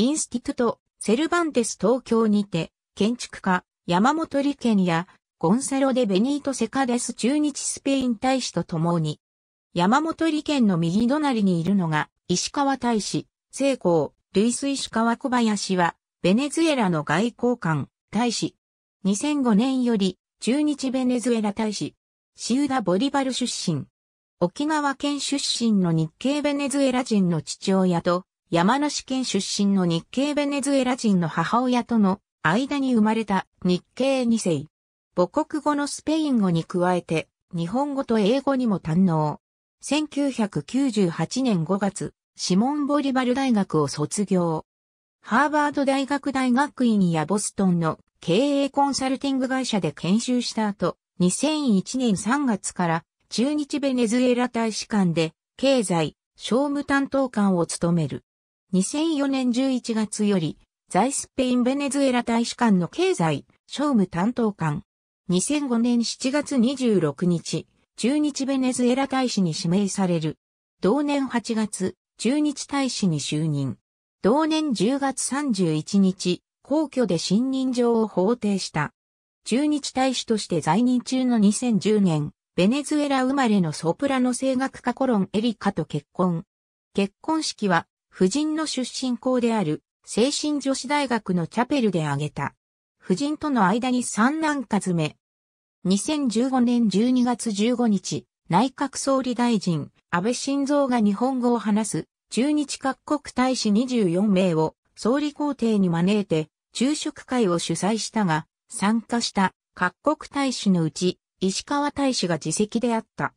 インスティトゥト、セルバンテス東京にて、建築家、山本利権や、ゴンセロデ・ベニート・セカデス中日スペイン大使と共に、山本利権の右隣にいるのが、石川大使、聖光、ルイス石川小林は、ベネズエラの外交官、大使。2005年より、中日ベネズエラ大使。シウダ・ボリバル出身。沖縄県出身の日系ベネズエラ人の父親と、山梨県出身の日系ベネズエラ人の母親との間に生まれた日系2世。母国語のスペイン語に加えて、日本語と英語にも堪能。1998年5月、シモン・ボリバル大学を卒業。ハーバード大学大学院やボストンの経営コンサルティング会社で研修した後、2001年3月から中日ベネズエラ大使館で経済、商務担当官を務める。2004年11月より、在スペインベネズエラ大使館の経済、商務担当官。2005年7月26日、中日ベネズエラ大使に指名される。同年8月、中日大使に就任。同年10月31日、皇居で信任状を法定した。中日大使として在任中の2010年、ベネズエラ生まれのソプラノ声楽家コロンエリカと結婚。結婚式は夫人の出身校である、精神女子大学のチャペルで挙げた。夫人との間に三男数目。2015年12月15日、内閣総理大臣、安倍晋三が日本語を話す、中日各国大使24名を総理公邸に招いて、昼食会を主催したが、参加した各国大使のうち、石川大使が自席であった。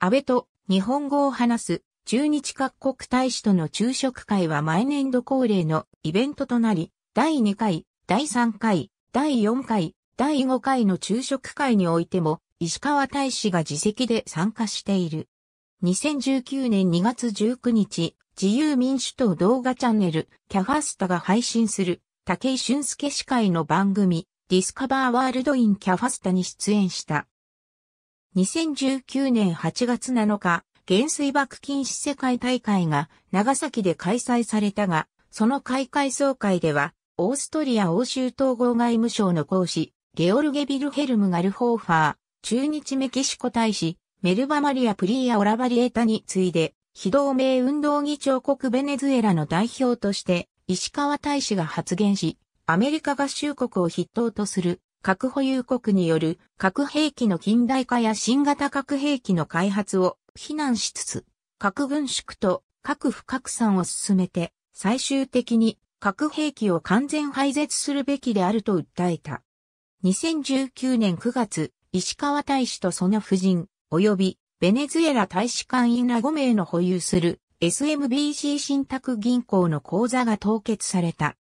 安倍と日本語を話す中日各国大使との昼食会は毎年度恒例のイベントとなり、第2回、第3回、第4回、第5回の昼食会においても、石川大使が自席で参加している。2019年2月19日、自由民主党動画チャンネル、キャファスタが配信する、竹井俊介司会の番組、ディスカバーワールドインキャファスタに出演した。2019年8月7日、減水爆禁止世界大会が長崎で開催されたが、その開会総会では、オーストリア欧州統合外務省の講師、ゲオルゲ・ビルヘルム・ガルホーファー、中日メキシコ大使、メルバ・マリア・プリーア・オラバリエタに次いで、非同盟運動議長国ベネズエラの代表として、石川大使が発言し、アメリカ合衆国を筆頭とする核保有国による核兵器の近代化や新型核兵器の開発を非難しつつ、核軍縮と核不拡散を進めて、最終的に核兵器を完全廃絶するべきであると訴えた。2019年9月、石川大使とその夫人、及びベネズエラ大使館員ら5名の保有する SMBC 信託銀行の口座が凍結された。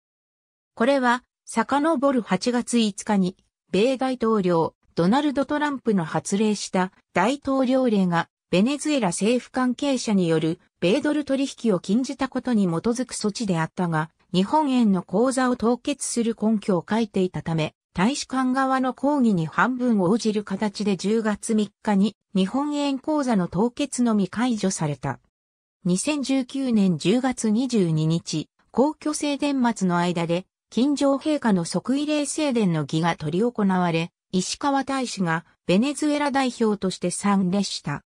これは、遡る8月5日に米大統領、ドナルド・トランプの発令した大統領令が、ベネズエラ政府関係者による米ドル取引を禁じたことに基づく措置であったが、日本円の口座を凍結する根拠を書いていたため、大使館側の抗議に半分を応じる形で10月3日に日本円口座の凍結のみ解除された。2019年10月22日、皇居制伝末の間で金城陛下の即位礼正殿の儀が執り行われ、石川大使がベネズエラ代表として参列した。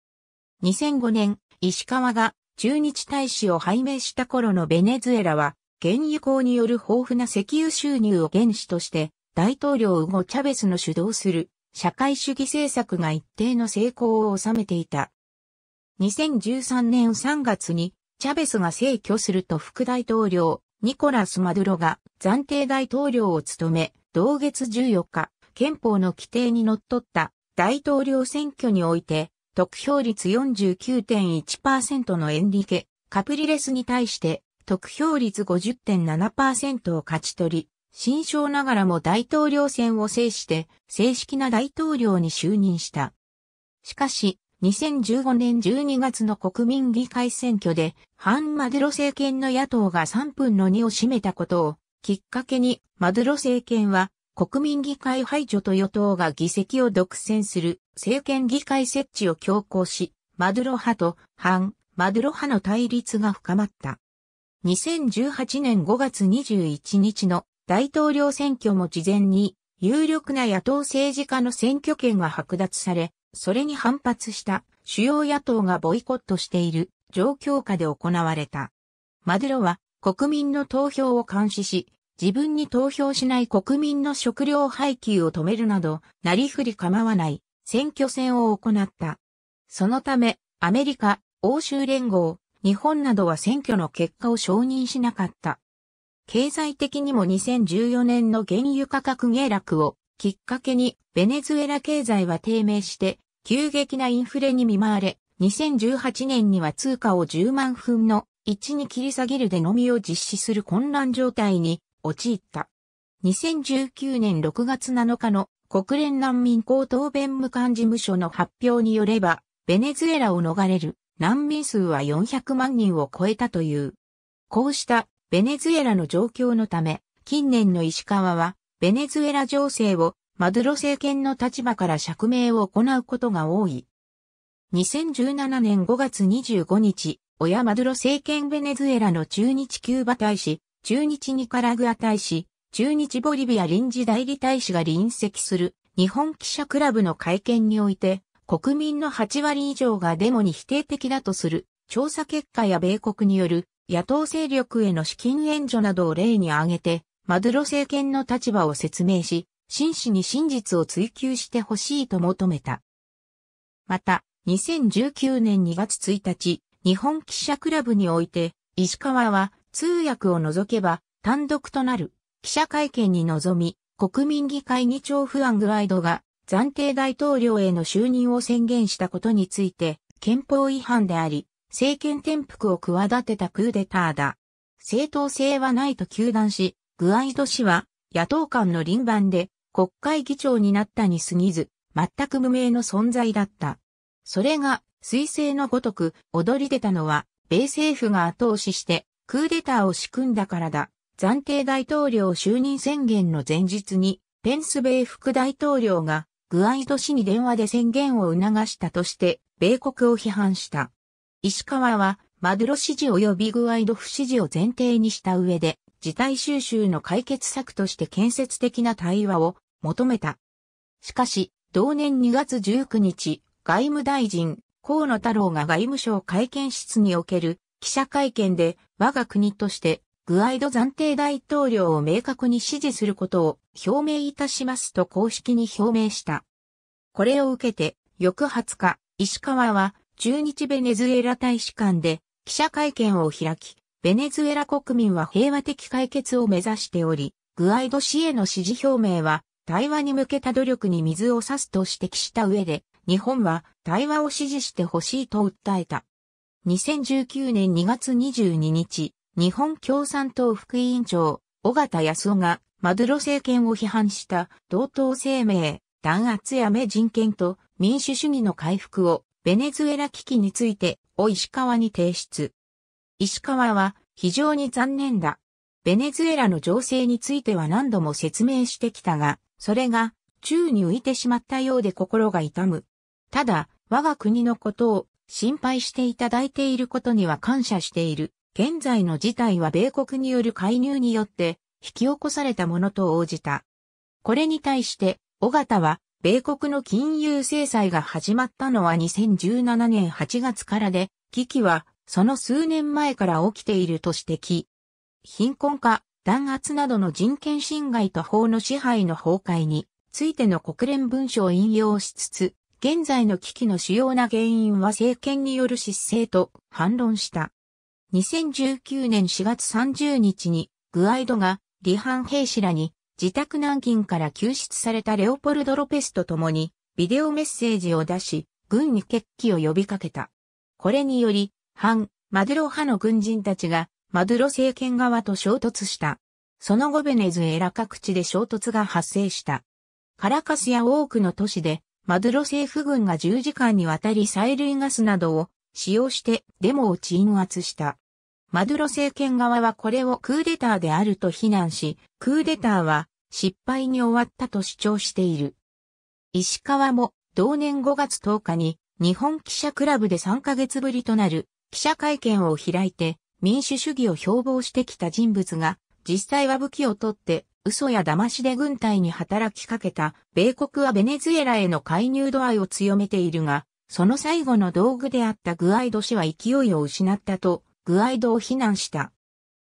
2005年、石川が中日大使を拝命した頃のベネズエラは、原油港による豊富な石油収入を原資として、大統領ウゴ・チャベスの主導する社会主義政策が一定の成功を収めていた。2013年3月にチャベスが逝去すると副大統領ニコラス・マドゥロが暫定大統領を務め、同月14日、憲法の規定にのっとった大統領選挙において、得票率49.1%のエンリケ・カプリレスに対して、得票率50.7%を勝ち取り、新勝ながらも大統領選を制して、正式な大統領に就任した。しかし、2015年12月の国民議会選挙で、ハン・マデロ政権の野党が3分の2を占めたことをきっかけに、マドゥロ政権は、国民議会排除と与党が議席を独占する政権議会設置を強行し、マドゥロ派と反マドゥロ派の対立が深まった。2018年5月21日の大統領選挙も事前に有力な野党政治家の選挙権が剥奪され、それに反発した主要野党がボイコットしている状況下で行われた。マドゥロは国民の投票を監視し、自分に投票しない国民の食料配給を止めるなど、なりふり構わない選挙戦を行った。そのため、アメリカ、欧州連合、日本などは選挙の結果を承認しなかった。経済的にも2014年の原油価格下落をきっかけにベネズエラ経済は低迷して急激なインフレに見舞われ2018年には通貨を10万分の1に切り下げるでのみを実施する混乱状態に陥った。2019年6月7日の国連難民高等弁務官事務所の発表によれば、ベネズエラを逃れる難民数は400万人を超えたという。こうしたベネズエラの状況のため、近年の石川は、ベネズエラ情勢をマドロ政権の立場から釈明を行うことが多い。2017年5月25日、親マドロ政権ベネズエラの中日キューバ大使、中日ニカラグア大使、中日ボリビア臨時代理大使が臨席する日本記者クラブの会見において、国民の8割以上がデモに否定的だとする調査結果や米国による野党勢力への資金援助などを例に挙げて、マドロ政権の立場を説明し、真摯に真実を追求してほしいと求めた。また、2019年2月1日、日本記者クラブにおいて、石川は通訳を除けば単独となる記者会見に臨み、国民議会議長フアン・グアイドが暫定大統領への就任を宣言したことについて、憲法違反であり、政権転覆を企てたクーデターだ。正当性はないと求断し、グアイド氏は野党間の輪番で国会議長になったに過ぎず、全く無名の存在だった。それが彗星のごとく踊り出たのは、米政府が後押ししてクーデターを仕組んだからだ。暫定大統領就任宣言の前日に、ペンス米副大統領がグアイド氏に電話で宣言を促したとして、米国を批判した。石川は、マドロ支持及びグアイド不支持を前提にした上で、事態収集の解決策として建設的な対話を求めた。しかし、同年2月19日、外務大臣、河野太郎が外務省会見室における記者会見で我が国としてグアイド暫定大統領を明確に支持することを表明いたしますと公式に表明した。これを受けて翌20日、石川は中日ベネズエラ大使館で記者会見を開き、ベネズエラ国民は平和的解決を目指しており、グアイド氏への支持表明は対話に向けた努力に水を差すと指摘した上で、日本は対話を支持してほしいと訴えた。2019年2月22日、日本共産党副委員長、小形康夫が、マドゥロ政権を批判した同等声明、弾圧や目人権と民主主義の回復をベネズエラ危機についてを石川に提出。石川は非常に残念だ。ベネズエラの情勢については何度も説明してきたが、それが宙に浮いてしまったようで心が痛む。ただ、我が国のことを心配していただいていることには感謝している。現在の事態は米国による介入によって引き起こされたものと応じた。これに対して、尾形は、米国の金融制裁が始まったのは2017年8月からで、危機はその数年前から起きていると指摘。貧困化、弾圧などの人権侵害と法の支配の崩壊についての国連文書を引用しつつ、現在の危機の主要な原因は政権による失政と反論した。2019年4月30日にグアイドが離反兵士らに自宅軟禁から救出されたレオポルド・ロペスと共にビデオメッセージを出し、軍に決起を呼びかけた。これにより、反、マドゥロ派の軍人たちが、マドゥロ政権側と衝突した。その後ベネズエラ各地で衝突が発生した。カラカスや多くの都市でマドロ政府軍が10時間にわたり催涙ガスなどを使用してデモを鎮圧した。マドロ政権側はこれをクーデターであると非難し、クーデターは失敗に終わったと主張している。石川も同年5月10日に日本記者クラブで3ヶ月ぶりとなる記者会見を開いて民主主義を標榜してきた人物が実際は武器を取って嘘や騙しで軍隊に働きかけた、米国はベネズエラへの介入度合いを強めているが、その最後の道具であったグアイド氏は勢いを失ったと、グアイドを非難した。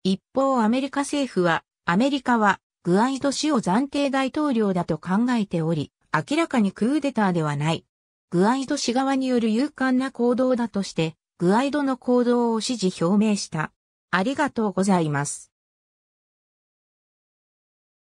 一方アメリカ政府は、アメリカは、グアイド氏を暫定大統領だと考えており、明らかにクーデターではない。グアイド氏側による勇敢な行動だとして、グアイドの行動を支持表明した。ありがとうございます。